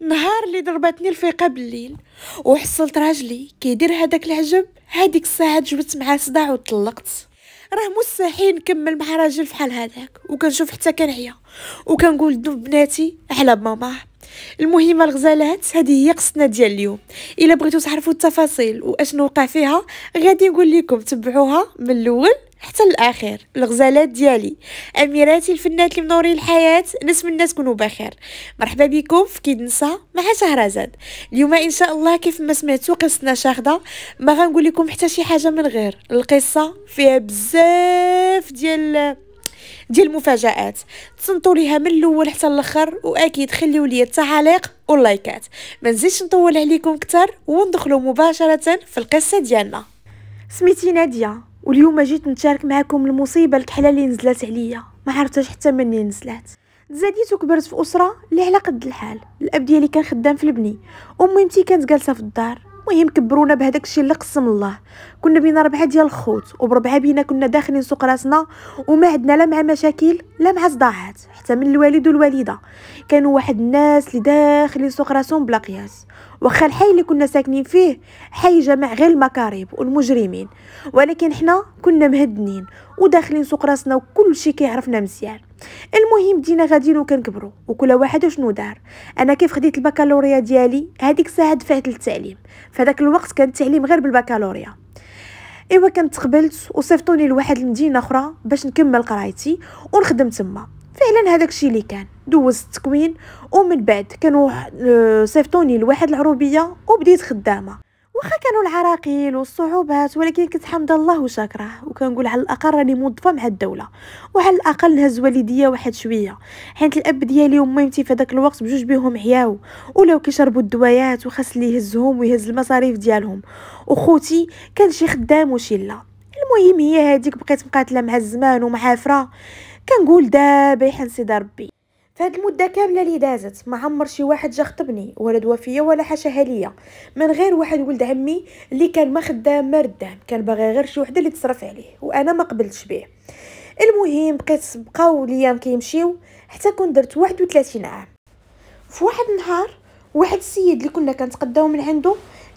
نهار اللي ضربتني الفيقه بالليل وحصلت راجلي كيدير هذاك العجب هذيك الساعه جبت معاه صداع وطلقت راه مستحيل نكمل مع راجل فحال هذاك وكنشوف حتى كنعيا وكنقول دو بناتي على ماما المهمه الغزالات هذه هي قصتنا ديال اليوم الا بغيتو تعرفوا التفاصيل واشنو وقع فيها غادي نقول لكم تبعوها من الاول حتى الاخير الغزالات ديالي اميراتي الفنات اللي منورين الحياه نتمنى كونوا بخير مرحبا بكم في كيد نسا مع شهرزاد اليوم ان شاء الله كيف ما سمعتوا قصتنا شاخده ما غنقول لكم حتى شي حاجه من غير القصه فيها بزاف ديال ديال المفاجات تصنتوا ليها من الاول حتى الاخر واكيد خليوا لي التعاليق واللايكات ما نزيدش نطول عليكم كتر وندخلوا مباشره في القصه ديالنا سميتي ناديه واليوم جيت نتشارك معكم المصيبه الكحله اللي نزلت عليا ما عرفتش حتى مني نزلت تزاديت وكبرت في اسره اللي على قد الحال الاب ديالي كان خدام في البني امي متي كانت جالسه في الدار المهم كبرونا بهذاك الشيء اللي قسم الله كنا بينا ربعه ديال الخوت وبربعه بينا كنا داخلين سوق راسنا وما عندنا لا مع مشاكل لا مع صداعات حتى من الوالد والوالده كانوا واحد الناس اللي داخلين سوق راسهم بلا قياس واخا الحي اللي كنا ساكنين فيه حي جمع غير المكارب والمجرمين ولكن حنا كنا مهدنين وداخلين سوق راسنا وكل شيء كيعرفنا مزيان المهم بدينا غاديين وكنكبروا وكل واحد شنو دار انا كيف خديت البكالوريا ديالي هذيك الساعه دفعت للتعليم فداك الوقت كان التعليم غير بالبكالوريا ايوا كنت قبلت وصيفطوني لواحد المدينه اخرى باش نكمل قرايتي ونخدم تما فعلا هذاك الشيء اللي كان دوزت التكوين ومن بعد كانوا آه، صيفطوني لواحد العروبيه وبديت خدامه واخا كانوا العراقيل والصعوبات ولكن كنت حمد الله وشاكره وكنقول على الاقل راني موظفه مع الدوله وعلى الاقل نهز والديا واحد شويه حيت الاب ديالي وميمتي في داك الوقت بجوج بيهم عياو ولاو كيشربوا الدوايات وخاص لي يهزهم ويهز المصاريف ديالهم وخوتي كان شي خدام وشي لا المهم هي هذيك بقيت مقاتله مع الزمان ومعافره كنقول دابا يحسد ربي فهاد المده كامله اللي دازت ما عمر شي واحد جا خطبني ولا دوا فيا ولا حاشاها ليا من غير واحد ولد عمي اللي كان ما خدام ما ردام كان باغي غير شي وحده اللي تصرف عليه وانا ما قبلتش به المهم بقيت بقاو ليام كيمشيو حتى كون درت 31 عام في واحد النهار واحد السيد اللي كنا كنتقداو من عنده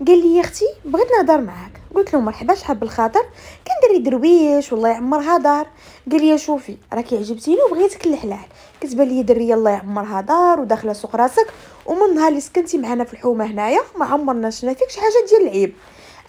قال لي يا اختي بغيت نهضر معاك قلت له مرحبا شحال بالخاطر كندري درويش والله يعمرها دار قال لي شوفي راكي عجبتيني وبغيتك الحلال كتبان لي دريه الله يعمرها دار وداخله سوق راسك ومن نهار اللي سكنتي معنا في الحومه هنايا ما عمرنا شفنا فيك شي حاجه ديال العيب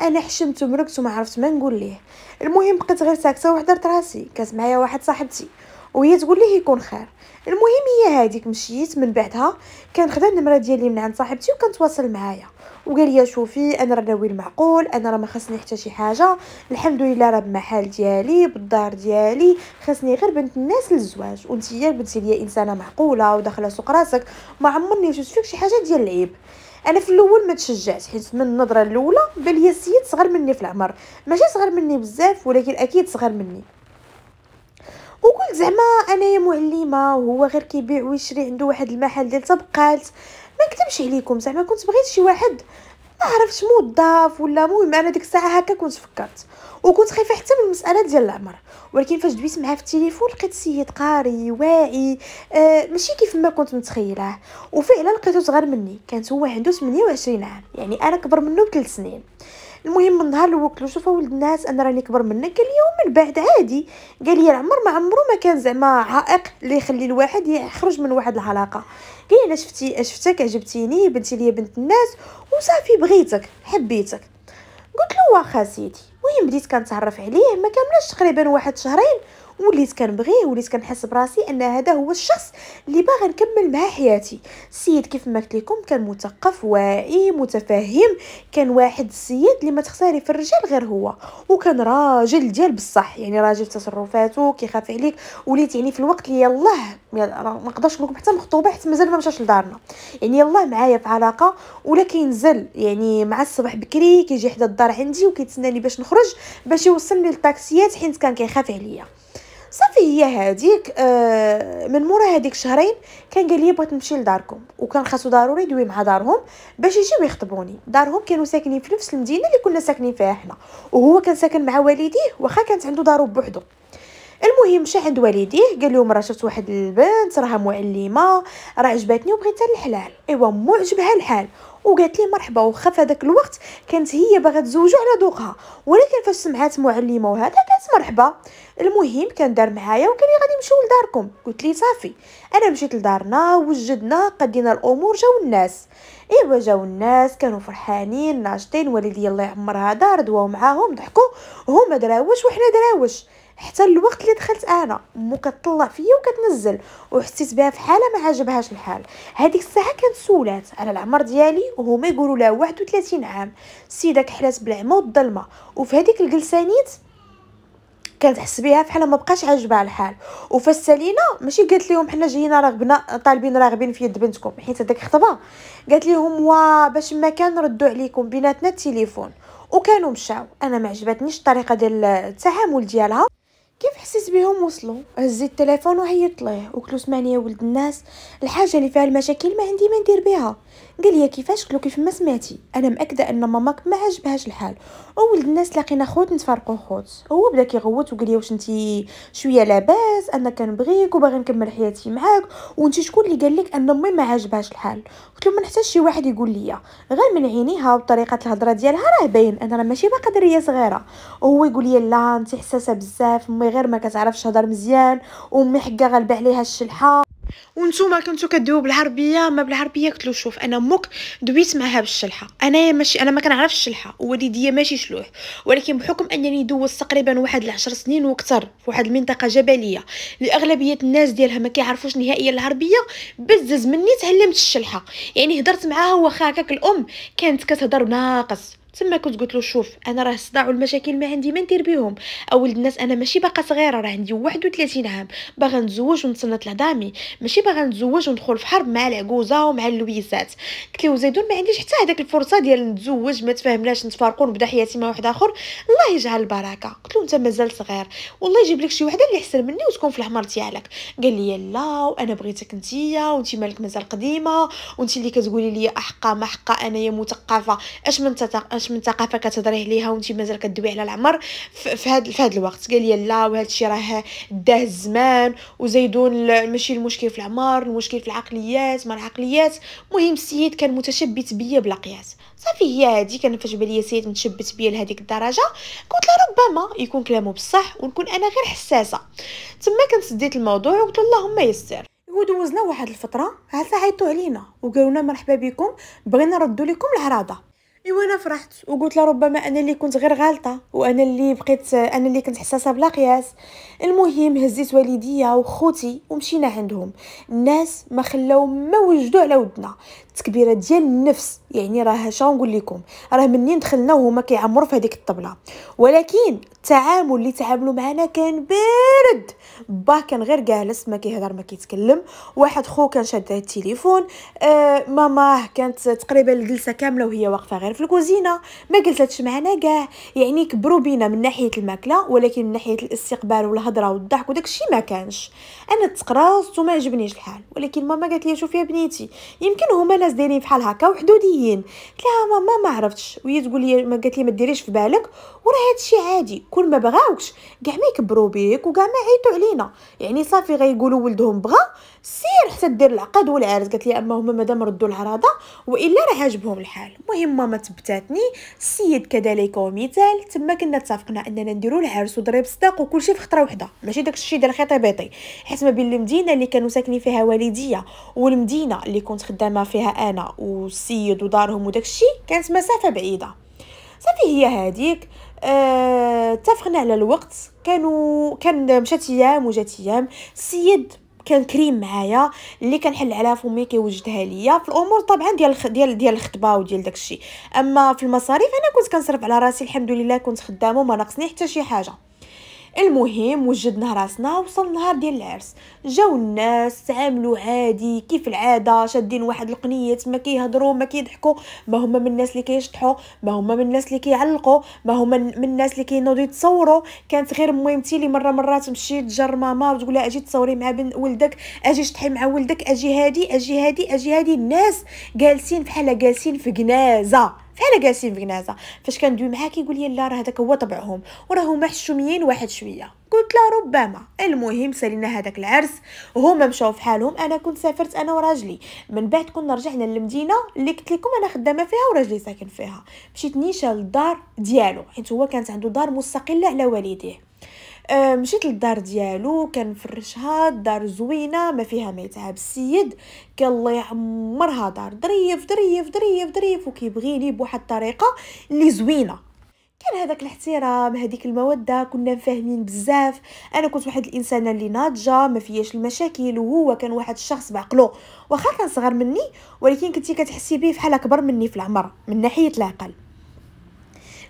انا حشمت ومركت وما عرفت ما نقول ليه المهم بقيت غير ساكته وحضرت راسي كانت معايا واحد صاحبتي وهي تقول ليه يكون خير المهم هي هذيك مشيت من بعدها كان خدا النمره ديالي من عند صاحبتي وكنتواصل معايا وقال لي شوفي انا راه ناوي المعقول انا راه ما خاصني حتى شي حاجه الحمد لله راه بمحال ديالي بالدار ديالي خاصني غير بنت الناس للزواج وانت يا بنتي ليا انسانه معقوله وداخله سوق راسك ما عمرني شفت فيك شي حاجه ديال العيب انا في الاول ما تشجعت حيت من النظره الاولى بان لي السيد صغر مني في العمر ماشي صغر مني بزاف ولكن اكيد صغر مني وقلت زعما انايا معلمه وهو غير كيبيع ويشري عنده واحد المحل ديال طبقات ما نكذبش عليكم زعما كنت بغيت شي واحد ما عرفتش موظف ولا المهم انا ديك الساعه هكا كنت فكرت وكنت خايفه حتى من المساله ديال العمر ولكن فاش دويت معاه في التليفون لقيت سيد قاري واعي آه ماشي كيف ما كنت متخيله وفعلا لقيتو صغر مني كانت هو عنده 28 عام يعني انا كبر منه بثلاث سنين المهم من نهار الوقت شوف ولد الناس انا راني كبر منك قال لي من بعد عادي قال لي العمر ما عمره ما كان زعما عائق اللي يخلي الواحد يخرج من واحد العلاقه قال لي انا شفتي شفتك عجبتيني بنتي لي بنت الناس وصافي بغيتك حبيتك قلت له واخا سيدي المهم بديت كنتعرف عليه ما كملش تقريبا واحد شهرين وليت كنبغيه وليت كنحس براسي ان هذا هو الشخص اللي باغي نكمل معاه حياتي السيد كيف ما قلت لكم كان مثقف واعي متفهم كان واحد السيد اللي ما تختاري في الرجال غير هو وكان راجل ديال بصح يعني راجل تصرفاته كيخاف عليك وليت يعني في الوقت اللي يلاه ما نقدرش نقول لكم حتى مخطوبه حتى مازال ما مشاش لدارنا يعني يلاه معايا في علاقه ولا كينزل يعني مع الصباح بكري كيجي حدا الدار عندي وكيتسناني باش نخرج باش يوصلني للتاكسيات حيت كان كيخاف عليا صافي هي هذيك آه من مورا هذيك شهرين كان قال لي بغيت نمشي لداركم وكان خاصو ضروري يدوي مع دارهم باش يجيو يخطبوني دارهم كانوا ساكنين في نفس المدينه اللي كنا ساكنين فيها حنا وهو كان ساكن مع والديه واخا كانت عنده دارو بوحدو المهم مشى عند والديه قال لهم راه شفت واحد البنت راها معلمه راه عجبتني وبغيتها الحلال ايوا مو عجبها الحال وقالت لي مرحبا وخا في هذاك الوقت كانت هي باغا تزوجو على ذوقها ولكن فاش سمعات معلمه وهذا كانت مرحبا المهم كان دار معايا وكان غادي نمشيو لداركم قلت لي صافي انا مشيت لدارنا وجدنا قدينا الامور جاو الناس ايوا جاو الناس كانوا فرحانين ناشطين والدي الله يعمرها دار دواو معاهم ضحكوا هما دراوش وحنا دراوش حتى الوقت اللي دخلت انا مو كتطلع فيا وكتنزل وحسيت بها في حاله ما عجبهاش الحال هذيك الساعه كانت سولات على العمر ديالي وهما يقولوا لها 31 عام سيده كحلات بالعمى والظلمه وفي هذيك نيت كانت حس بها بحال ما بقاش عاجبها الحال وفاش سالينا ماشي قالت لهم حنا جينا راغبنا طالبين راغبين في يد بنتكم حيت هذاك خطبه قالت لهم وا باش ما كان ردوا عليكم بيناتنا التليفون وكانوا مشاو انا ما عجبتنيش الطريقه ديال التعامل ديالها كيف حسيت بهم وصلوا هزيت التليفون وهي ليه وكلو سمعني يا ولد الناس الحاجه اللي فيها المشاكل ما عندي ما ندير بها قال لي كيفاش قلت له كيف ما سمعتي انا مأكده ان ماماك ما عجبهاش الحال اول الناس لقينا خوت نتفرقوا خوت هو بدا كيغوت وقال لي واش انت شويه لاباس انا كنبغيك وباغي نكمل حياتي معاك وانت شكون اللي قال لك ان امي ما عجبهاش الحال قلت له ما نحتاج شي واحد يقول لي غير من عينيها وطريقه الهضره ديالها راه باين انا راه ماشي باقا دريه صغيره وهو يقول لي لا انت حساسه بزاف امي غير ما كتعرفش تهضر مزيان وامي حقه غالبه عليها الشلحه ونتوما كنتو كدويو بالعربيه ما بالعربيه قلت له شوف انا امك دويت معها بالشلحه انايا ماشي انا ما كنعرفش الشلحه والديا ماشي شلوح ولكن بحكم انني دوزت تقريبا واحد العشر سنين واكثر في واحد المنطقه جبليه لاغلبيه الناس ديالها ما كيعرفوش نهائيا العربيه بزز مني تعلمت الشلحه يعني هدرت معاها واخا هكاك الام كانت كتهضر ناقص تما كنت قلت له شوف انا راه الصداع والمشاكل ما عندي ما ندير بهم اولد الناس انا ماشي باقا صغيره راه عندي 31 عام باغا نتزوج ونتصنت لهضامي ماشي باغا نتزوج وندخل في حرب مع العكوزه ومع اللويسات قلت له زيدون ما عنديش حتى هذاك الفرصه ديال نتزوج ما تفاهمناش نتفارقوا نبدا حياتي مع واحد اخر الله يجعل البركه قلت له انت مازال صغير والله يجيب لك شي وحده اللي احسن مني وتكون في الحمر ديالك قال لي لا وانا بغيتك نتيا وانت مالك مازال قديمه وانت اللي كتقولي لي احقا ما حقا انايا مثقفه اش من تتق... من ثقافه كتهضري عليها وانت مازال كدوي على العمر في هذا في هذا الوقت قال لي لا وهذا الشيء راه داه الزمان وزيدون ماشي المشكل في العمر المشكل في العقليات ما العقليات المهم السيد كان متشبت بيا بلا قياس صافي هي هادي كان فاش ليا سيد متشبت بيا لهذيك الدرجه قلت له ربما يكون كلامه بصح ونكون انا غير حساسه تما كنت سديت الموضوع وقلت اللهم يسر ودوزنا واحد الفتره عاد عيطوا علينا وقالوا لنا مرحبا بكم بغينا نردوا لكم العراضه ايوا انا فرحت وقلت لها ربما انا اللي كنت غير غالطه وانا اللي بقيت انا اللي كنت حساسه بلا قياس المهم هزيت والديا وخوتي ومشينا عندهم الناس ما خلاو ما وجدوا على ودنا التكبيره ديال النفس يعني راه شنو نقول لكم راه منين دخلنا وهما كيعمروا في هذيك الطبله ولكن التعامل اللي تعاملوا معنا كان بارد با كان غير جالس ما كيهضر ما كيتكلم واحد خو كان شاد التليفون آه ماماه كانت تقريبا الجلسه كامله وهي واقفه غير في الكوزينه ما جلستش معنا كاع يعني كبروا بينا من ناحيه الماكله ولكن من ناحيه الاستقبال والهضره والضحك وداك الشيء ما كانش انا تقراصت وما عجبنيش الحال ولكن ماما قالت لي شوفي يا بنيتي يمكن هما ناس دايرين بحال هكا وحدودي مزيين قلت لها ماما ما عرفتش وهي تقول لي ما قالت لي ما ديريش في بالك وراه هادشي عادي كل ما بغاوكش كاع ما يكبروا بيك وكاع ما عيطوا علينا يعني صافي غيقولوا ولدهم بغا سير حتى دير العقد والعرس قالت لي اما هما مادام ردوا العراضه والا راه عاجبهم الحال المهم ماما تبتاتني السيد كذلك ومثال تما كنا اتفقنا اننا نديروا العرس وضريب صداق وكلشي في خطره وحده ماشي داك الشيء ديال خطيباتي حيت ما بين المدينه اللي كانوا ساكنين فيها والديا والمدينه اللي كنت خدامه فيها انا والسيد ودارهم وداكشي كانت مسافه بعيده صافي هي هذيك آه، اتفقنا على الوقت كانوا كان مشات ايام وجات ايام السيد كان كريم معايا اللي كنحل عليها فمي كيوجدها ليا في الامور طبعا ديال ديال ديال الخطبه وديال داكشي اما في المصاريف انا كنت كنصرف على راسي الحمد لله كنت خدامه وما ناقصني حتى شي حاجه المهم وجدنا راسنا وصل نهار ديال العرس جاو الناس تعاملوا عادي كيف العاده شادين واحد القنيات تما كيهضروا ما كيضحكوا ما هما من الناس اللي كيشطحوا ما هما من الناس اللي كيعلقوا ما هما من الناس اللي كينوضوا يتصوروا كانت غير ميمتي اللي مره مرات تمشي تجر ماما وتقول لها اجي تصوري مع بن ولدك اجي شطحي مع ولدك اجي هادي اجي هادي اجي هادي الناس جالسين بحال جالسين في جنازه فحال جالسين في فاش كندوي معاه كيقول لي لا راه هذاك هو طبعهم وراهو محشوميين واحد شويه قلت له ربما المهم سالينا هذاك العرس هما مشاو في حالهم انا كنت سافرت انا وراجلي من بعد كنا رجعنا للمدينه اللي قلت لكم انا خدامه فيها وراجلي ساكن فيها مشيت نيشان للدار ديالو حيت هو كانت عنده دار مستقله على والديه آه، مشيت للدار ديالو كنفرشها الدار زوينه ما فيها ما يتعب السيد كان الله يعمرها دار ظريف ظريف ظريف ظريف وكيبغيني بواحد الطريقه اللي زوينه كان هذاك الاحترام هذيك الموده كنا فاهمين بزاف انا كنت واحد الانسانه اللي ناضجه ما فيهاش المشاكل وهو كان واحد الشخص بعقلو واخا كان صغر مني ولكن كنتي كتحسي بيه بحال اكبر مني في العمر من ناحيه العقل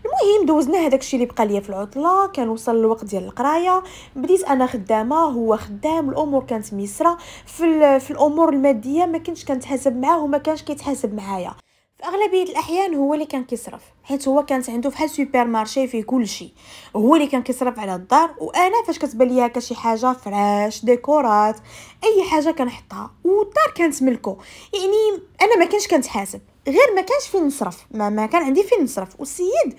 المهم دوزنا هذاك الشيء اللي بقى ليا في العطله كان وصل الوقت ديال القرايه بديت انا خدامه هو خدام الامور كانت ميسره في, في الامور الماديه ما كنتش كنتحاسب معاه وما كانش كيتحاسب معايا في اغلبيه الاحيان هو اللي كان كيصرف حيت هو كانت عنده فحال سوبر مارشي فيه كل شيء هو اللي كان كيصرف على الدار وانا فاش كتبان ليا هكا شي حاجه فراش ديكورات اي حاجه كنحطها والدار كانت ملكو يعني انا ما كنتش كنتحاسب غير ما كانش فين نصرف ما, ما كان عندي فين نصرف والسيد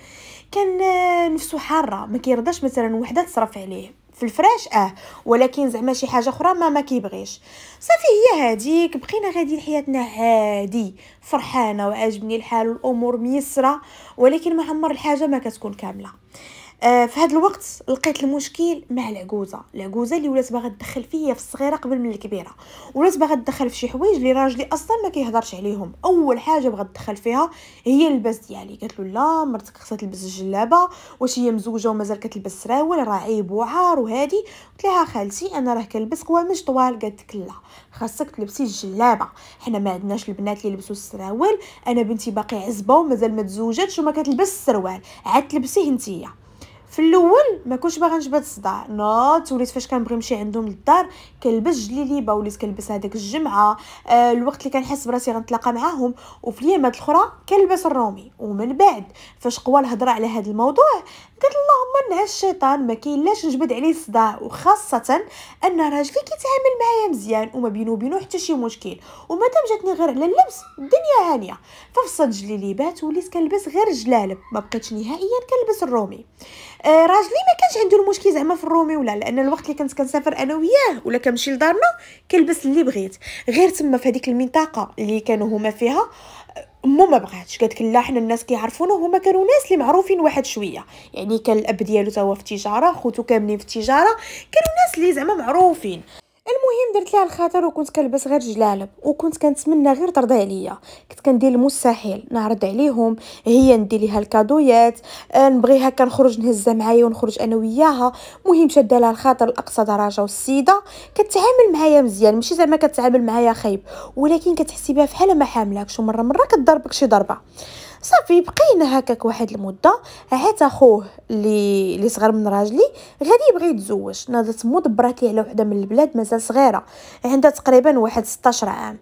كان آه، نفسه حاره ما كيرضاش مثلا وحده تصرف عليه في الفراش اه ولكن زعما شي حاجه اخرى ما ما كيبغيش صافي هي هذيك بقينا غاديين حياتنا هادي فرحانه وعاجبني الحال والامور ميسره ولكن ما عمر الحاجه ما كتكون كامله آه، في هذا الوقت لقيت المشكل مع العجوزه العجوزه اللي ولات باغا تدخل فيا في الصغيره قبل من الكبيره ولات باغا تدخل في شي حوايج اللي راجلي اصلا ما كيهضرش عليهم اول حاجه بغات تدخل فيها هي اللباس ديالي قالت له لا مرتك خصها تلبس الجلابه واش هي مزوجه ومازال كتلبس سراول راه عيب وعار وهادي قلت لها خالتي انا راه كنلبس قوامج طوال قالت لا خاصك تلبسي الجلابه حنا ما عندناش البنات اللي يلبسوا السراول انا بنتي باقي عزبه ومازال ما تزوجاتش وما كتلبس السروال عاد تلبسيه نتيا في الاول ما كنتش باغا نجبد الصداع نوت وليت فاش كنبغي نمشي عندهم للدار كنلبس جليليبه وليت كنلبس هذيك الجمعه آه الوقت اللي كنحس براسي غنتلاقى معاهم وفي اليامات الاخرى كنلبس الرومي ومن بعد فاش قوى الهضره على هذا الموضوع قلت الله ان هالشيطان ما كاينلاش نجبد عليه الصداع وخاصه ان راجلي كيتعامل معايا مزيان وما بينو وبينو حتى شي مشكل ومادام جاتني غير على اللبس الدنيا هانيه ففصلت جليليبات وليت كنلبس غير جلالب ما بقيتش نهائيا كنلبس الرومي آه، راجلي ما كانش عنده المشكل زعما في الرومي ولا لان الوقت اللي كنت كنسافر انا وياه ولا كنمشي لدارنا كنلبس اللي بغيت غير تما في هذيك المنطقه اللي كانوا هما فيها مو ما بغاتش قالت لا حنا الناس كيعرفونا هما كانوا ناس اللي معروفين واحد شويه يعني كان الاب ديالو تا هو في التجاره خوتو كاملين في التجاره كانوا ناس اللي زعما معروفين المهم درت ليها الخاطر وكنت كنلبس غير جلالب وكنت كنتمنى غير ترضي عليا كنت كندير المستحيل نعرض عليهم هي ندير ليها الكادويات آه، نبغيها كنخرج نهزها معايا ونخرج انا وياها المهم شاده لها الخاطر لاقصى درجه والسيده كتعامل معايا مزيان ماشي زعما كتعامل معايا خايب ولكن كتحسي بها فحال ما حاملاكش ومره مره كتضربك شي ضربه صافي بقينا هكاك واحد المده عاد اخوه اللي اللي صغر من راجلي غادي يبغي يتزوج ناضت مو دبرات ليه على وحده من البلاد مازال صغيره عندها تقريبا واحد 16 عام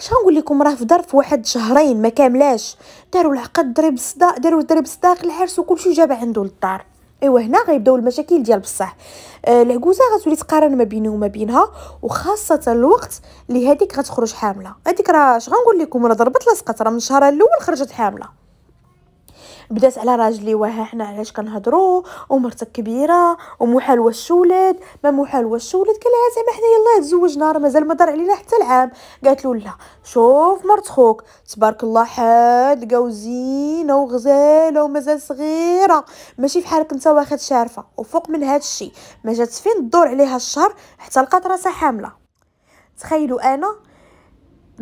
اش نقول لكم راه في ظرف واحد شهرين ما كاملاش داروا العقد ضرب صدا داروا ضرب صداق العرس وكلشي جاب عنده للدار ايوا هنا غيبداو المشاكل ديال بصح آه العكوزه غتولي تقارن ما بينه وما بينها وخاصه الوقت اللي هذيك غتخرج حامله هذيك راه اش غنقول لكم راه ضربت لصقت راه من الشهر الاول خرجت حامله بدات على راجلي وها حنا علاش كنهضروا ومرتك كبيره ومحال واش ولاد ما محال واش ولاد قال لها زعما حنا يلاه تزوجنا راه مازال ما دار علينا حتى العام قالت له لا شوف مرت خوك تبارك الله حادقه وزينه وغزاله ومازال صغيره ماشي حالك انت واخد شارفه وفوق من هذا الشيء ما جات فين الدور عليها الشهر حتى لقات راسها حامله تخيلوا انا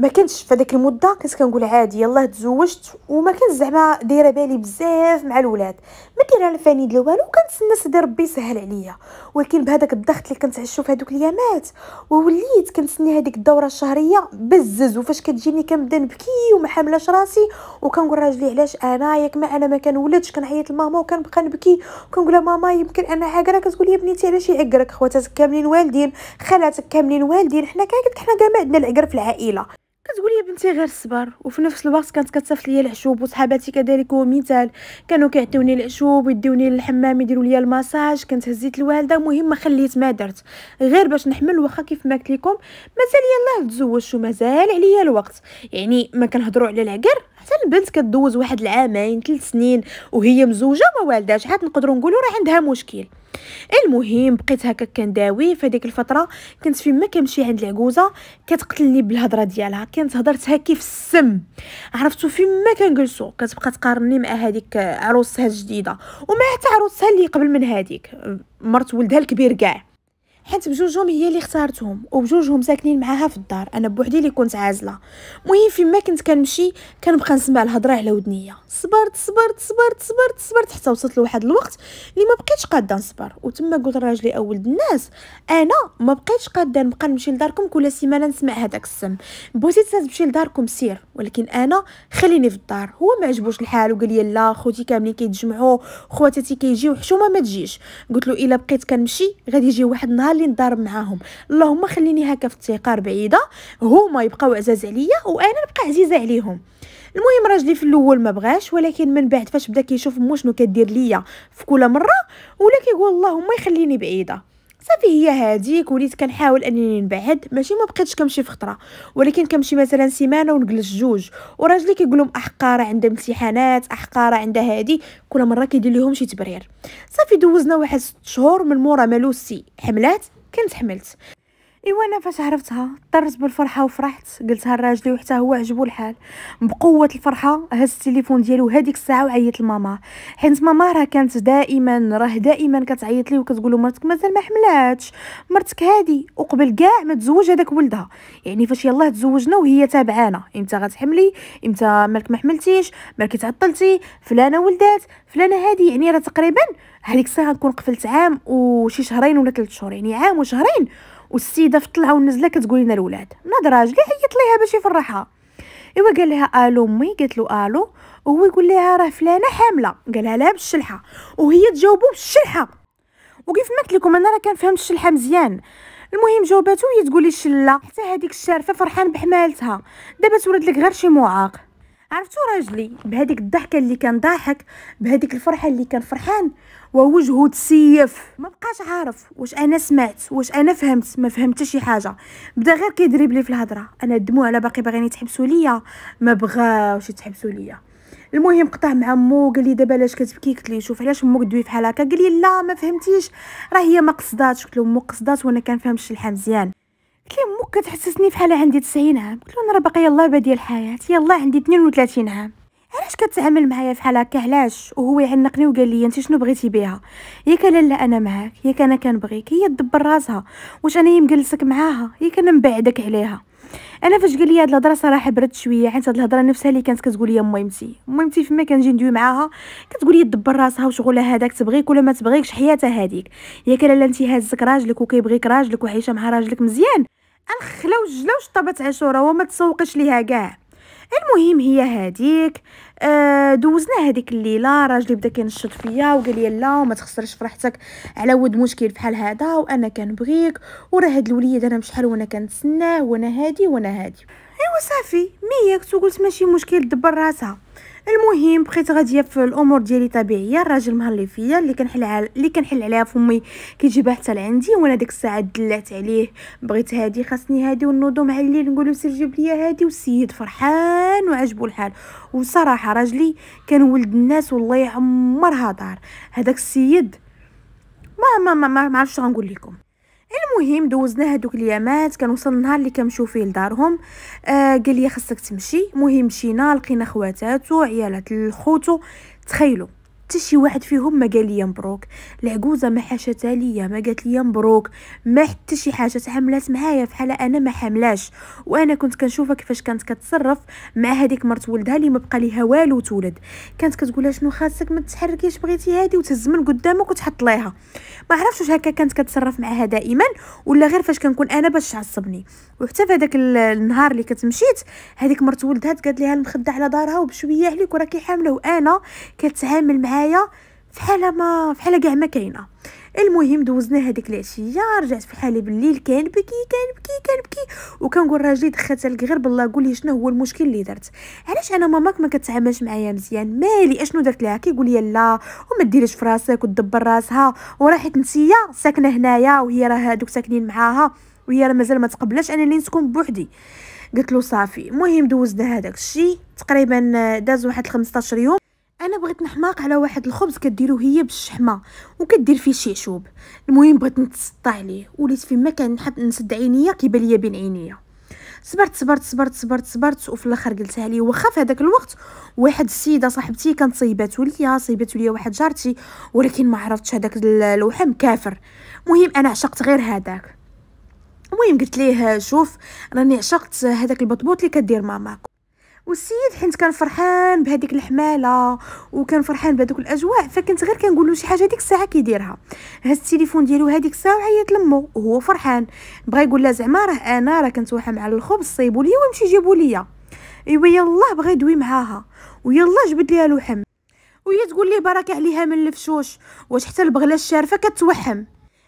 ما كنتش في هذيك المده كنت كنقول عادي يلاه تزوجت وما كنت زعما دايره بالي بزاف مع الولاد ما دايره لا فاني ديال والو كنتسنى سيدي ربي يسهل عليا ولكن بهذاك الضغط اللي كنت عشو في هذوك اليامات ووليت كنتسنى هذيك الدوره الشهريه بزز وفاش كتجيني كنبدا نبكي وما حاملاش راسي وكنقول راجلي علاش انا ياك ما انا ما كنولدش كنعيط لماما وكنبقى نبكي وكنقول لها ماما يمكن انا عاقره كتقول لي بنيتي علاش يعقرك خواتاتك كاملين والدين خالاتك كاملين والدين حنا كاع حنا كاع ما عندنا العقر في العائله كتقول لي بنتي غير الصبر وفي نفس الوقت كانت كتصيفط لي العشوب وصحاباتي كذلك هو مثال كانوا كيعطيوني العشوب ويديوني للحمام يديروا لي المساج كنت هزيت الوالده المهم ما خليت ما درت غير باش نحمل واخا كيف ما قلت لكم مازال يلاه تزوجت ومازال عليا الوقت يعني ما كنهضروا على العقر حتى البنت كدوز واحد العامين ثلاث سنين وهي مزوجه ما والداش عاد نقدروا نقولوا راه عندها مشكل المهم بقيت هكا كنداوي فهاديك الفتره كنت فين ما كنمشي عند العجوزه كتقتلني بالهضره ديالها كانت هضرتها كيف السم عرفتو فين ما كنجلسو كتبقى تقارني مع هذيك عروسها الجديده ومع حتى عروسها اللي قبل من هذيك مرت ولدها الكبير كاع حيت بجوجهم هي اللي اختارتهم وبجوجهم ساكنين معاها في الدار انا بوحدي اللي كنت عازله المهم فيما كنت كنمشي كنبقى نسمع الهضره على ودنيا صبرت صبرت صبرت صبرت صبرت حتى وصلت لواحد الوقت اللي ما بقيتش قاده نصبر وتما قلت لراجلي اول الناس انا ما بقيتش قاده نبقى نمشي لداركم كل سيمانه نسمع هذاك السم بوسيت تمشي لداركم سير ولكن انا خليني في الدار هو ما عجبوش الحال وقال لي لا خوتي كاملين كيتجمعوا خواتاتي كيجيو حشومه ما تجيش قلت له الا بقيت كنمشي غادي يجي واحد النهار خليني نضارب معاهم اللهم خليني هكا في التيقار بعيده هما يبقاو عزاز عليا وانا نبقى عزيزه عليهم المهم راجلي في الاول ما بغاش ولكن من بعد فاش بدا كيشوف مو شنو كدير ليا في كل مره ولا كيقول اللهم يخليني بعيده صافي هي هذيك وليت كنحاول انني نبعد ماشي ما بقيتش كنمشي في خطره ولكن كنمشي مثلا سيمانه ونجلس جوج وراجلي كيقول لهم احقاره عندها امتحانات احقاره عندها هادي كل مره كيدير لهم شي تبرير صافي دوزنا واحد 6 شهور من مورا مالوسي حملات كنت حملت ايوا انا فاش عرفتها طرت بالفرحه وفرحت قلتها لراجلي وحتى هو عجبو الحال بقوه الفرحه هز التليفون ديالو هذيك الساعه وعيط لماما حيت ماما راه كانت دائما راه دائما كتعيط لي وكتقول مرتك مازال ما حملاتش مرتك هادي وقبل كاع ما تزوج هذاك ولدها يعني فاش يلاه تزوجنا وهي تابعانا امتى غتحملي امتى مالك ما حملتيش مالك تعطلتي فلانه ولدات فلانه هادي يعني راه تقريبا هذيك الساعه نكون قفلت عام وشي شهرين ولا ثلاث شهور يعني عام وشهرين والسيده في طلعه والنزله كتقول لنا الاولاد ناض راجلي عيط ليها باش يفرحها ايوا قال لها الو امي قالت له الو وهو يقول لها راه فلانه حامله قالها لها بالشلحه وهي تجاوبو بالشلحه وكيف ما قلت لكم انا راه كنفهم الشلحه مزيان المهم جاوباتو هي تقول لي شلا حتى هذيك الشارفه فرحان بحمالتها دابا تولد لك غير شي معاق عرفتوا راجلي بهذيك الضحكه اللي كان ضاحك بهذيك الفرحه اللي كان فرحان ووجهه تسيف ما بقاش عارف واش انا سمعت واش انا فهمت ما فهمت شي حاجه بدا غير كيضرب لي في الهضره انا الدموع على باقي باغيين يتحبسوا ليا ما بغاوش يتحبسوا ليا المهم قطع مع مو قال لي دابا علاش كتبكي قلت ليه شوف علاش امك دوي فحال هكا قال لي لا ما فهمتيش راه هي ما قصداتش قلت له مو قصدات وانا كنفهم الحال مزيان قلت لي امك كتحسسني فحال عندي 90 عام قلت له راه باقي يلاه بادي الحياه يلاه عندي 32 عام علاش كتعامل معايا فحال هكا علاش وهو يعنقني وقال لي انت شنو بغيتي بها ياك لالا انا معاك ياك انا كنبغيك هي تدبر راسها واش انا يمجلسك معاها ياك انا مبعدك عليها انا فاش قال لي هاد الهضره صراحه برد شويه حيت هاد الهضره نفسها اللي كانت كتقول لي ميمتي ميمتي فما كنجي ندوي معاها كتقول لي دبر راسها وشغلها هذاك تبغيك ولا ما تبغيكش حياتها هذيك ياك لالا انت هازك راجلك وكيبغيك راجلك وعايشه مع راجلك مزيان الخلا وجلا وشطبت عاشوره وما تسوقش ليها كاع المهم هي هذيك آه دوزنا هذيك الليله راجلي بدا كينشط فيا وقال لي لا وما تخسرش فرحتك على ود مشكل بحال هذا وانا كنبغيك وراه هاد الوليد انا بشحال وانا كنتسناه وانا هادي وانا هادي ايوا صافي مياك قلت ماشي مشكل دبر راسها المهم بقيت غاديه في الامور ديالي طبيعيه الراجل مهلي فيا اللي كنحل على اللي كنحل عليها فمي كيجيبها حتى لعندي وانا ديك الساعه دلعت عليه بغيت هادي خاصني هادي ونوضو مع الليل نقول له سير جيب ليا هادي والسيد فرحان وعجبو الحال وصراحه راجلي كان ولد الناس والله يعمرها دار هذاك السيد ما ما ما, ما عرفتش غنقول لكم المهم دوزنا هذوك اليامات كان وصل النهار اللي كنمشيو فيه لدارهم آه قال لي خصك تمشي المهم مشينا لقينا خواتاتو عيالات الخوتو تخيلوا حتى شي واحد فيهم ما قال لي مبروك العجوزه ما حاشتها ليا ما قالت لي مبروك ما حتى شي حاجه تحملات معايا فحال انا ما حملاش وانا كنت كنشوفها كيفاش كانت كتصرف مع هذيك مرت ولدها اللي ما بقى ليها والو تولد كانت كتقولها شنو خاصك ما تتحركيش بغيتي هادي وتهز من قدامك وتحط ليها ما عرفتش واش هكا كانت كتصرف معاها دائما ولا غير فاش كنكون انا باش تعصبني وحتى في هذاك النهار اللي كتمشيت هذيك مرت ولدها قالت ليها المخده على دارها وبشويه عليك وراكي حامله وانا كتعامل معها معايا فحالها ما فحالها كاع ما كاينه المهم دوزنا هذيك العشيه رجعت في حالي بالليل كنبكي كنبكي كنبكي وكنقول راجلي دخلت لك غير بالله قول لي شنو هو المشكل اللي درت علاش انا ماماك ما كتعاملش معايا مزيان مالي اشنو درت لها كيقول لي لا وما ديريش في راسك وتدبر راسها وراحت نسيه ساكنه هنايا وهي راه هادوك ساكنين معاها وهي راه مازال ما تقبلاش انا اللي نسكن بوحدي قلت له صافي المهم دوزنا هذاك الشيء تقريبا داز واحد 15 يوم انا بغيت نحماق على واحد الخبز كديرو هي بالشحمه وكدير فيه شي المهم بغيت نتسطى عليه وليت فيما كان نحب نسد عينيا كيبان ليا بين عينيا صبرت صبرت صبرت صبرت صبرت وفي الاخر قلتها لي واخا في هذاك الوقت واحد السيده صاحبتي كانت صيباتو ليا صيباتو ليا واحد جارتي ولكن ما عرفتش هذاك الوحم كافر مهم انا عشقت غير هذاك المهم قلت ليه شوف راني عشقت هذاك البطبوط اللي كدير ماماك والسيد حيت كان فرحان بهذيك الحماله وكان فرحان بهذوك الاجواء فكنت غير كنقول له شي حاجه ديك الساعه كيديرها هز التليفون ديالو هذيك الساعه وعيط لمو وهو فرحان بغى يقول لها زعما راه انا راه كنتوحم على الخبز صيبوا لي ويمشي يجيبوا لي ايوا يلاه بغى يدوي معاها ويلاه جبد ليها لحم وهي تقول ليه بركه عليها من الفشوش واش حتى البغله الشارفه كتوحم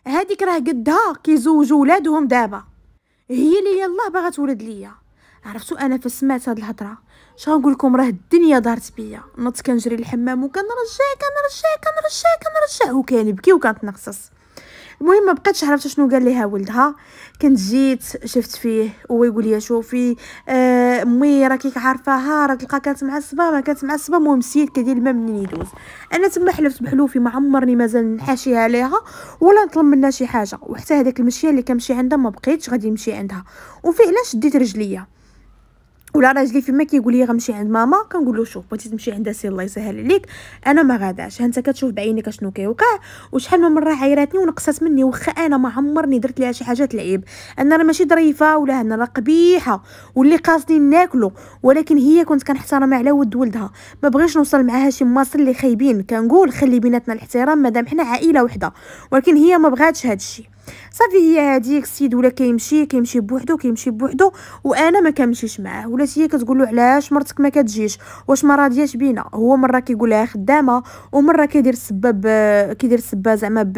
هذيك راه قدها كيزوجوا ولادهم دابا هي اللي يلاه باغا تولد ليا عرفتو انا فسمعت هاد الهضره شنو لكم راه الدنيا دارت بيا نط كنجري للحمام وكنرجع كنرجع كنرجع كنرجع وكنبكي وكنتنقصص المهم ما بقيتش عرفت شنو قال ليها ولدها كنت جيت شفت فيه هو يقول لي شوفي آه امي راكي عارفاها راه تلقى كانت معصبه ما كانت معصبه المهم سيد كدير الماء منين يدوز انا تما حلفت بحلوفي ما عمرني مازال نحاشيها عليها ولا نطلب منها شي حاجه وحتى هذاك المشيه اللي كنمشي عندها ما بقيتش غادي نمشي عندها وفعلا شديت رجليا ولا راجلي فيما كيقول لي غنمشي عند ماما كنقول له شوف بغيتي تمشي عندها سير الله يسهل عليك انا ما غاداش انت كتشوف بعينيك اشنو كيوقع وشحال من مره عايراتني ونقصات مني واخا انا ما عمرني درت ليها شي حاجه تلعب انا راه ماشي ظريفه ولا انا راه قبيحه واللي قاصني ناكلو ولكن هي كنت كنحترمها على ود ولدها ما بغيش نوصل معاها شي مصر اللي خايبين كنقول خلي بيناتنا الاحترام مادام حنا عائله وحده ولكن هي ما بغاتش هادشي صافي هي هذيك السيد ولا كيمشي كيمشي بوحدو كيمشي بوحدو وانا ما كنمشيش معاه ولا هي كتقول له علاش مرتك ما كتجيش واش ما راضياش بينا هو مره كيقولها خدامه ومره كيدير السباب كيدير السبا زعما ب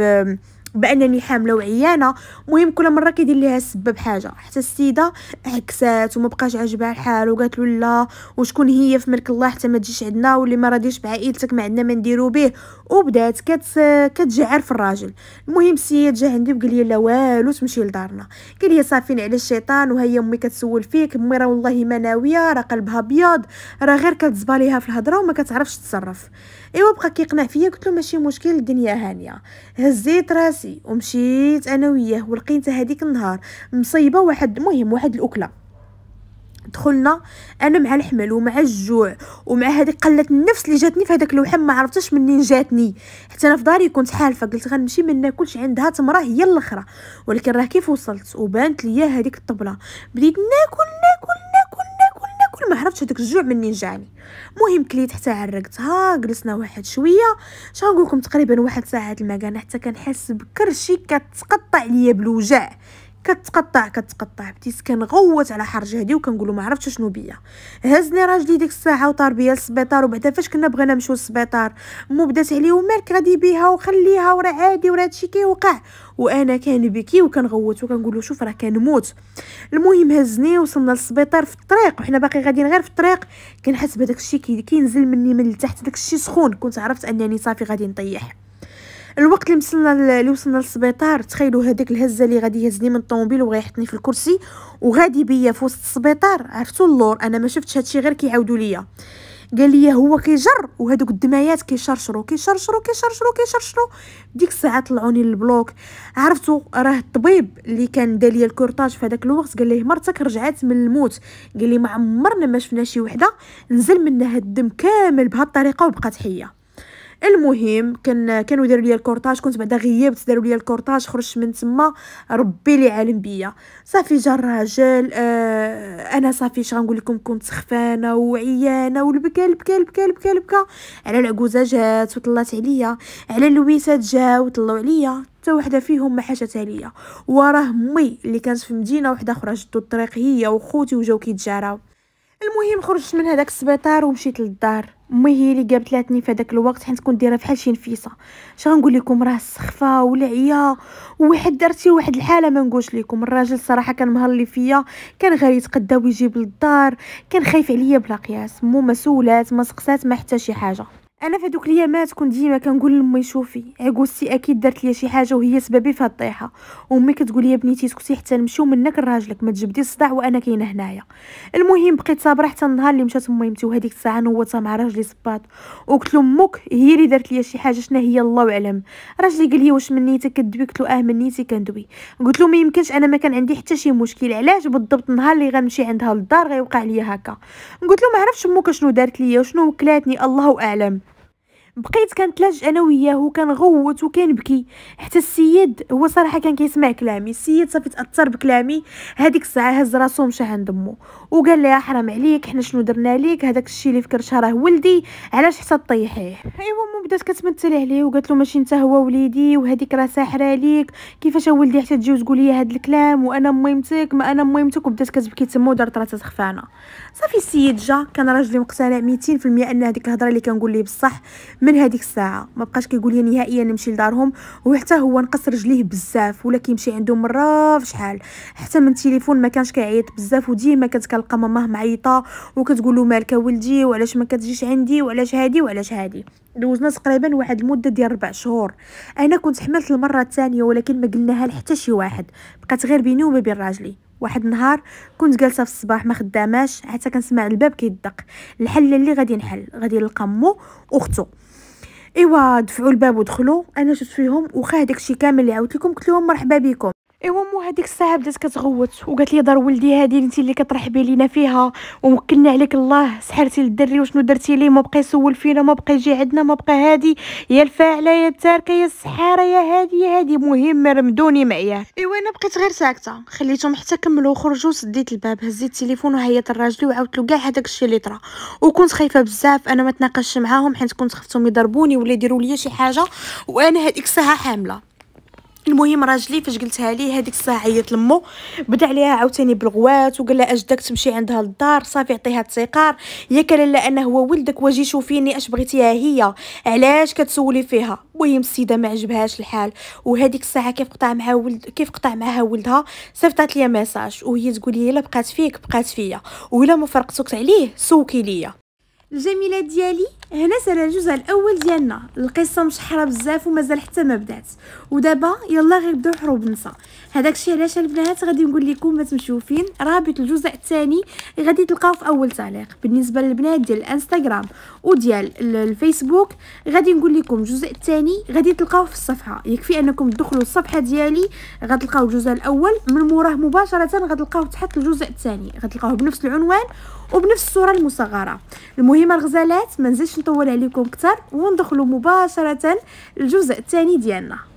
بانني حامله وعيانه مهم كل مره كيدير ليها سبب حاجه حتى السيده عكسات وما بقاش عاجبها الحال وقالت له لا وشكون هي في ملك الله حتى ما تجيش عندنا واللي ما راضيش بعائلتك ما عندنا ما نديرو به وبدات كت كتجعر في الراجل المهم السيد جا عندي وقال لي لا والو تمشي لدارنا قال لي صافين على الشيطان وهي امي كتسول فيك امي راه والله ما ناويه راه قلبها ابيض راه غير كتزباليها في الهضره وما كتعرفش تتصرف ايوا بقى كيقنع فيا قلت له ماشي مشكل الدنيا هانيه هزيت راسي ومشيت انا وياه ولقيتها هذيك النهار مصيبه واحد مهم واحد الاكله دخلنا انا مع الحمل ومع الجوع ومع هذيك قله النفس اللي جاتني في هذاك الوحم ما عرفتش منين جاتني حتى انا في داري كنت حالفه قلت غنمشي ما ناكلش عندها تمره هي الاخرى ولكن راه كيف وصلت وبانت ليا هذيك الطبله بديت ناكل ما عرفتش هذاك الجوع منين جاني مهم كليت حتى عرقتها جلسنا واحد شويه اش لكم تقريبا واحد ساعه المكان حتى كنحس بكرشي كتقطع ليا بالوجع كتقطع كتقطع بديت كنغوت على حر جهدي وكنقول ما عرفتش شنو بيا هزني راجلي ديك الساعه وطار بيا للسبيطار وبعدا فاش كنا بغينا نمشيو للسبيطار مو بدات عليه ومالك غادي بيها وخليها وراه عادي وراه هادشي كيوقع وانا كنبكي وكنغوت وكنقول له شوف راه كنموت المهم هزني وصلنا للسبيطار في الطريق وحنا باقي غاديين غير في الطريق كنحس بداكشي الشيء كينزل مني من التحت داك الشيء سخون كنت عرفت انني صافي غادي نطيح الوقت اللي وصلنا اللي وصلنا للسبيطار تخيلوا هذيك الهزه اللي غادي يهزني من الطوموبيل يحطني في الكرسي وغادي بيا في وسط السبيطار عرفتوا اللور انا ما شفتش هادشي غير كيعاودوا ليا قال لي هو كيجر وهذوك الدمايات كيشرشرو كيشرشرو كيشرشرو كيشرشرو ديك الساعه طلعوني للبلوك عرفتوا راه الطبيب اللي كان دا ليا الكورتاج في هذاك الوقت قال لي مرتك رجعات من الموت قال لي ما عمرنا ما شفنا شي وحده نزل منها الدم كامل بهالطريقه وبقات حيه المهم كان كانوا داروا لي الكورطاج كنت بعدا غيبت داروا لي الكورطاج خرجت من تما ربي لي عالم بيا صافي جا الراجل آه انا صافي اش غنقول لكم كنت سخفانه وعيانه والبكا البكا البكا البكا البكا على العكوزه جات وطلات عليا على اللويسات جاو طلعوا عليا حتى وحده فيهم ما حاشتها ليا وراه مي اللي كانت في مدينه وحده اخرى جدو الطريق هي وخوتي وجاو كيتجاراو المهم خرجت من هذاك السبيطار ومشيت للدار امي هي اللي قابت لاتني في هذاك الوقت حيت كنت دايره فحال شي نفيسه اش غنقول لكم راه السخفه والعيا وواحد درتي واحد الحاله ما نقولش لكم الراجل صراحه كان مهلي فيا كان غير يتقدى ويجيب للدار كان خايف عليا بلا قياس مو ما سولات ما سقسات ما حتى شي حاجه انا في دوك الايامات كنت ديما كنقول لامي شوفي عقوستي اكيد درت ليا شي حاجه وهي سببي في هاد الطيحه وامي كتقول لي بنيتي سكتي حتى نمشيو منك لراجلك ما تجبدي الصداع وانا كاينه هنايا المهم بقيت صابره حتى النهار اللي مشات ميمتي وهذيك الساعه نوتها مع راجلي صباط وقلت له امك هي اللي درت ليا شي حاجه شنو هي الله اعلم راجلي قال لي واش منيتك كدوي قلت له اه منيتي كندوي قلت له ما يمكنش انا ما كان عندي حتى شي مشكل علاش بالضبط النهار اللي غنمشي عندها للدار غيوقع ليا هكا قلت له ما عرفتش امك شنو دارت لي وشنو وكلاتني الله اعلم بقيت كنتلج انا وياه وكنغوت وكنبكي حتى السيد هو صراحه كان كيسمع كلامي السيد صافي تاثر بكلامي هذيك الساعه هز راسو مشى عند امه وقال لها حرام عليك حنا شنو درنا ليك هذاك الشيء اللي فكرتها راه ولدي علاش حتى طيحيه ايوا امه بدات كتمثل عليه وقالت له ماشي انت هو وليدي وهذيك راه ساحره ليك كيفاش ولدي حتى تجي وتقول لي هاد الكلام وانا ميمتك ما انا ميمتك وبدات كتبكي تما ودارت راسها سخفانه صافي السيد جا كان راجلي مقتنع 200% ان هذيك الهضره اللي كنقول ليه بصح من هذيك الساعه ما بقاش كيقول لي نهائيا نمشي لدارهم وحتى هو نقص رجليه بزاف ولا كيمشي عندهم مره فشحال شحال حتى من التليفون ما كانش كيعيط بزاف وديما كنت كنلقى ماماه معيطه وكتقول له مالك ولدي وعلاش ما كتجيش عندي وعلاش هادي وعلاش هادي دوزنا تقريبا واحد المده ديال ربع شهور انا كنت حملت المره الثانيه ولكن ما قلناها لحتى شي واحد بقات غير بيني وبين بين راجلي واحد النهار كنت جالسه في الصباح ما خداماش حتى كنسمع الباب كيدق الحل اللي غادي نحل غادي نلقى مو واختو ايوا دفعوا الباب ودخلوا انا شفت فيهم وخا داكشي كامل اللي عاودت لكم قلت لهم مرحبا بكم ايوا مو هذيك الساعه بدات كتغوت وقالت لي دار ولدي هذه انت اللي كترحبي لينا فيها ووكلنا عليك الله سحرتي للدري وشنو درتي ليه ما بقى يسول فينا ما بقى يجي عندنا ما بقى هادي يا الفاعله يا التاركه يا السحاره يا هادي يا هادي مهم رمدوني معايا ايوا انا بقيت غير ساكته خليتهم حتى كملوا خرجوا سديت الباب هزيت التليفون وهيت الراجل وعاودت له كاع هذاك الشيء اللي طرا وكنت خايفه بزاف انا ما تناقشش معاهم حيت كنت خفتهم يضربوني ولا يديروا لي شي حاجه وانا هذيك الساعه حامله المهم راجلي فاش قلتها ليه هذيك الساعه عيط لمو بدا عليها عاوتاني بالغوات وقال لها اجدك تمشي عندها للدار صافي عطيها التيقار ياك لالا انا هو ولدك واجي شوفيني اش بغيتيها هي علاش كتسولي فيها المهم السيده ما عجبهاش الحال وهذيك الساعه كيف قطع معها ولد كيف قطع معها ولدها صيفطات ليا ميساج وهي تقول لي الا بقات فيك بقات فيا ولا ما فرقتك عليه سوكي ليا الجميله ديالي هنا سالا الجزء الاول ديالنا القصه مشحره بزاف ومازال حتى ما بدات ودابا يلا غير بداو حروب نسا هذاك الشيء علاش البنات غادي نقول لكم ما تمشيو فين رابط الجزء الثاني غادي تلقاوه في اول تعليق بالنسبه للبنات ديال الانستغرام وديال الفيسبوك غادي نقول لكم الجزء الثاني غادي تلقاوه في الصفحه يكفي انكم تدخلوا الصفحه ديالي غتلقاو الجزء الاول من موراه مباشره غتلقاوه تحت الجزء الثاني غتلقاوه بنفس العنوان وبنفس الصوره المصغره المهم الغزالات ما نزيدش نطول عليكم اكثر وندخلوا مباشره الجزء الثاني ديالنا